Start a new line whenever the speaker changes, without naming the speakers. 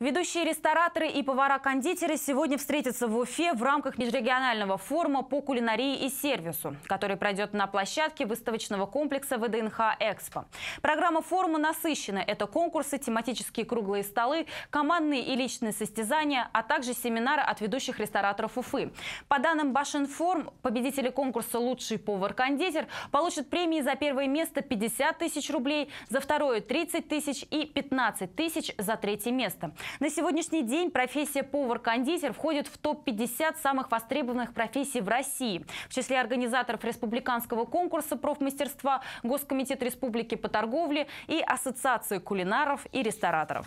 Ведущие рестораторы и повара-кондитеры сегодня встретятся в Уфе в рамках межрегионального форума по кулинарии и сервису, который пройдет на площадке выставочного комплекса ВДНХ «Экспо». Программа форума насыщена. Это конкурсы, тематические круглые столы, командные и личные состязания, а также семинары от ведущих рестораторов Уфы. По данным Башинформ, победители конкурса «Лучший повар-кондитер» получат премии за первое место 50 тысяч рублей, за второе – 30 тысяч и 15 тысяч за третье место. На сегодняшний день профессия повар-кондитер входит в топ-50 самых востребованных профессий в России. В числе организаторов республиканского конкурса профмастерства Госкомитет Республики по торговле и Ассоциации кулинаров и рестораторов.